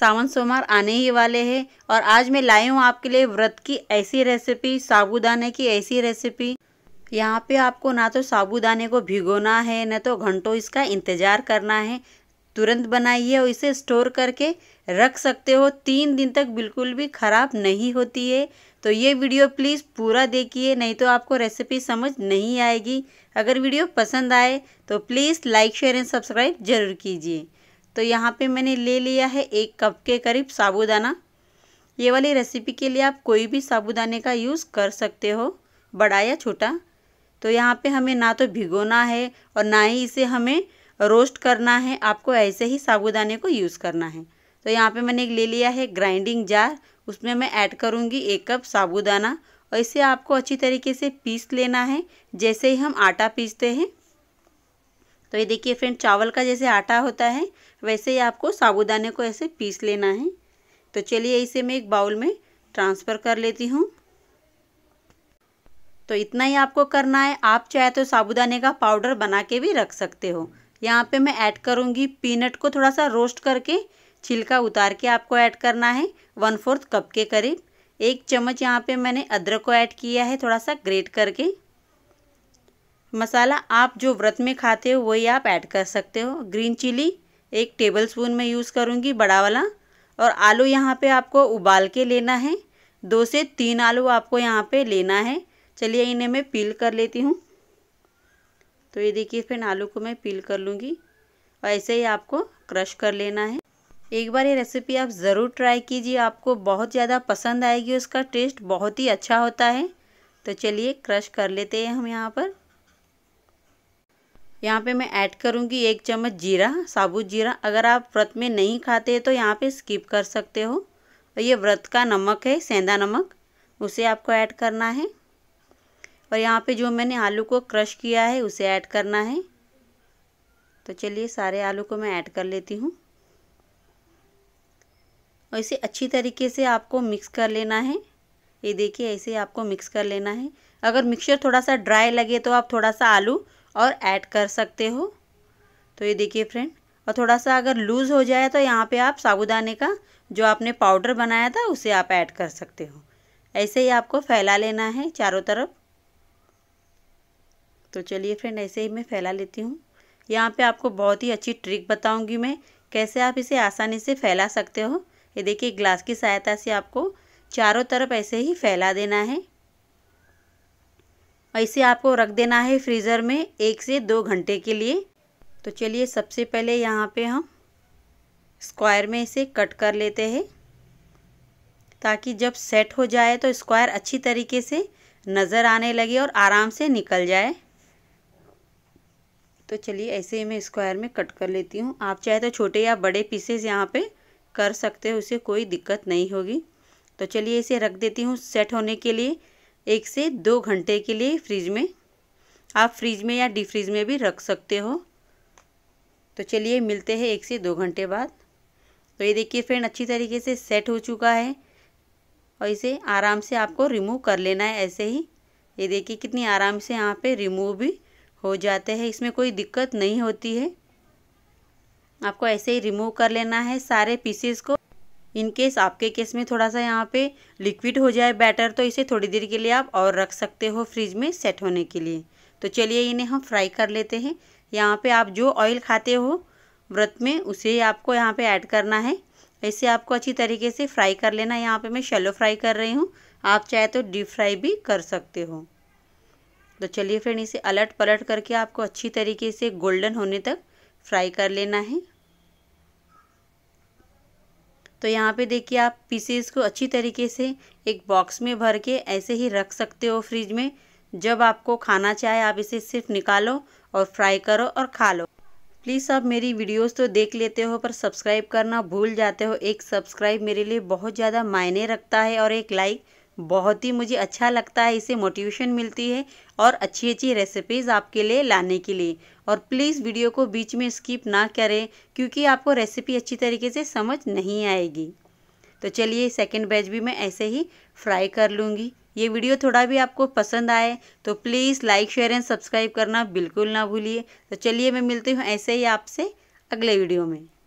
सावन सोमवार आने ही वाले हैं और आज मैं लाई हूँ आपके लिए व्रत की ऐसी रेसिपी साबूदाने की ऐसी रेसिपी यहाँ पे आपको ना तो साबूदाने को भिगोना है ना तो घंटों इसका इंतज़ार करना है तुरंत बनाइए और इसे स्टोर करके रख सकते हो तीन दिन तक बिल्कुल भी ख़राब नहीं होती है तो ये वीडियो प्लीज़ पूरा देखिए नहीं तो आपको रेसिपी समझ नहीं आएगी अगर वीडियो पसंद आए तो please like share and subscribe ज़रूर कीजिए तो यहाँ पे मैंने ले लिया है एक कप के करीब साबूदाना ये वाली रेसिपी के लिए आप कोई भी साबूदाने का यूज़ कर सकते हो बड़ा या छोटा तो यहाँ पे हमें ना तो भिगोना है और ना ही इसे हमें रोस्ट करना है आपको ऐसे ही साबूदाने को यूज़ करना है तो यहाँ पे मैंने ले लिया है ग्राइंडिंग जार उसमें मैं ऐड करूँगी एक कप साबूदाना और इसे आपको अच्छी तरीके से पीस लेना है जैसे ही हम आटा पीसते हैं तो ये देखिए फ्रेंड चावल का जैसे आटा होता है वैसे ही आपको साबुदाने को ऐसे पीस लेना है तो चलिए इसे मैं एक बाउल में ट्रांसफ़र कर लेती हूँ तो इतना ही आपको करना है आप चाहे तो साबुदाने का पाउडर बना के भी रख सकते हो यहाँ पे मैं ऐड करूँगी पीनट को थोड़ा सा रोस्ट करके छिलका उतार के आपको ऐड करना है वन फोर्थ कप के करीब एक चम्मच यहाँ पे मैंने अदरक को ऐड किया है थोड़ा सा ग्रेट करके मसाला आप जो व्रत में खाते हो वही आप ऐड कर सकते हो ग्रीन चिली एक टेबल स्पून में यूज़ करूँगी बड़ा वाला और आलू यहाँ पे आपको उबाल के लेना है दो से तीन आलू आपको यहाँ पे लेना है चलिए इन्हें मैं पील कर लेती हूँ तो ये देखिए फिर आलू को मैं पील कर लूँगी और ऐसे ही आपको क्रश कर लेना है एक बार ये रेसिपी आप ज़रूर ट्राई कीजिए आपको बहुत ज़्यादा पसंद आएगी उसका टेस्ट बहुत ही अच्छा होता है तो चलिए क्रश कर लेते हैं हम यहाँ पर यहाँ पे मैं ऐड करूँगी एक चम्मच जीरा साबुत जीरा अगर आप व्रत में नहीं खाते तो यहाँ पे स्किप कर सकते हो और ये व्रत का नमक है सेंधा नमक उसे आपको ऐड करना है और यहाँ पे जो मैंने आलू को क्रश किया है उसे ऐड करना है तो चलिए सारे आलू को मैं ऐड कर लेती हूँ और इसे अच्छी तरीके से आपको मिक्स कर लेना है ये देखिए ऐसे आपको मिक्स कर लेना है अगर मिक्सचर थोड़ा सा ड्राई लगे तो आप थोड़ा सा आलू और ऐड कर सकते हो तो ये देखिए फ्रेंड और थोड़ा सा अगर लूज़ हो जाए तो यहाँ पे आप साबुदाने का जो आपने पाउडर बनाया था उसे आप ऐड कर सकते हो ऐसे ही आपको फैला लेना है चारों तरफ तो चलिए फ्रेंड ऐसे ही मैं फैला लेती हूँ यहाँ पे आपको बहुत ही अच्छी ट्रिक बताऊँगी मैं कैसे आप इसे आसानी से फैला सकते हो ये देखिए ग्लास की सहायता से आपको चारों तरफ ऐसे ही फैला देना है इसे आपको रख देना है फ्रीज़र में एक से दो घंटे के लिए तो चलिए सबसे पहले यहाँ पे हम स्क्वायर में इसे कट कर लेते हैं ताकि जब सेट हो जाए तो स्क्वायर अच्छी तरीके से नज़र आने लगे और आराम से निकल जाए तो चलिए ऐसे ही मैं स्क्वायर में कट कर लेती हूँ आप चाहे तो छोटे या बड़े पीसेस यहाँ पे कर सकते हो उसे कोई दिक्कत नहीं होगी तो चलिए इसे रख देती हूँ सेट होने के लिए एक से दो घंटे के लिए फ्रिज में आप फ्रिज में या डी फ्रिज में भी रख सकते हो तो चलिए मिलते हैं एक से दो घंटे बाद तो ये देखिए फ्रेंड अच्छी तरीके से सेट हो चुका है और इसे आराम से आपको रिमूव कर लेना है ऐसे ही ये देखिए कितनी आराम से यहाँ पे रिमूव भी हो जाते हैं इसमें कोई दिक्कत नहीं होती है आपको ऐसे ही रिमूव कर लेना है सारे पीसेस को इन केस आपके केस में थोड़ा सा यहाँ पे लिक्विड हो जाए बैटर तो इसे थोड़ी देर के लिए आप और रख सकते हो फ्रिज में सेट होने के लिए तो चलिए इन्हें हम फ्राई कर लेते हैं यहाँ पे आप जो ऑयल खाते हो व्रत में उसे आपको यहाँ पे ऐड करना है इसे आपको अच्छी तरीके से फ्राई कर लेना यहाँ पे मैं शेलो फ्राई कर रही हूँ आप चाहे तो डीप फ्राई भी कर सकते हो तो चलिए फ्रेंड इसे अलट पलट करके आपको अच्छी तरीके से गोल्डन होने तक फ्राई कर लेना है तो यहाँ पे देखिए आप पीसेस को अच्छी तरीके से एक बॉक्स में भर के ऐसे ही रख सकते हो फ्रिज में जब आपको खाना चाहे आप इसे सिर्फ निकालो और फ्राई करो और खा लो प्लीज़ आप मेरी वीडियोस तो देख लेते हो पर सब्सक्राइब करना भूल जाते हो एक सब्सक्राइब मेरे लिए बहुत ज़्यादा मायने रखता है और एक लाइक बहुत ही मुझे अच्छा लगता है इसे मोटिवेशन मिलती है और अच्छी अच्छी रेसिपीज़ आपके लिए लाने के लिए और प्लीज़ वीडियो को बीच में स्किप ना करें क्योंकि आपको रेसिपी अच्छी तरीके से समझ नहीं आएगी तो चलिए सेकेंड बैच भी मैं ऐसे ही फ्राई कर लूँगी ये वीडियो थोड़ा भी आपको पसंद आए तो please like share and subscribe करना बिल्कुल ना भूलिए तो चलिए मैं मिलती हूँ ऐसे ही आपसे अगले वीडियो में